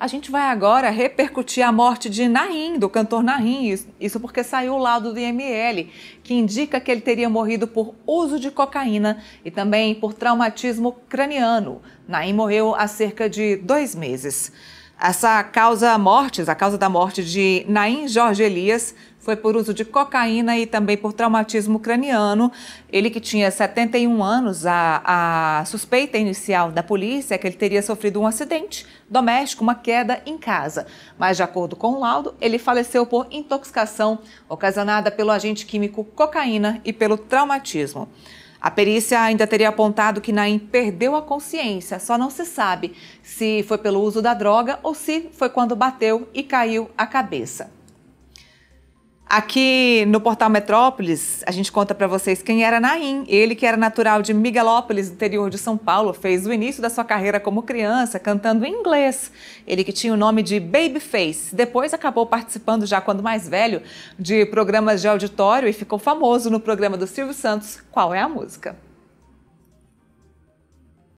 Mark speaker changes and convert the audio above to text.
Speaker 1: A gente vai agora repercutir a morte de Nain, do cantor Nain. isso porque saiu o laudo do IML, que indica que ele teria morrido por uso de cocaína e também por traumatismo craniano. Nain morreu há cerca de dois meses. Essa causa mortes, a causa da morte de Naim Jorge Elias, foi por uso de cocaína e também por traumatismo craniano. Ele que tinha 71 anos, a, a suspeita inicial da polícia é que ele teria sofrido um acidente doméstico, uma queda em casa. Mas, de acordo com o laudo, ele faleceu por intoxicação ocasionada pelo agente químico cocaína e pelo traumatismo. A perícia ainda teria apontado que Naim perdeu a consciência, só não se sabe se foi pelo uso da droga ou se foi quando bateu e caiu a cabeça. Aqui no portal Metrópolis, a gente conta para vocês quem era Naim. Ele, que era natural de Miguelópolis, interior de São Paulo, fez o início da sua carreira como criança cantando em inglês. Ele que tinha o nome de Babyface. Depois acabou participando, já quando mais velho, de programas de auditório e ficou famoso no programa do Silvio Santos, Qual é a Música?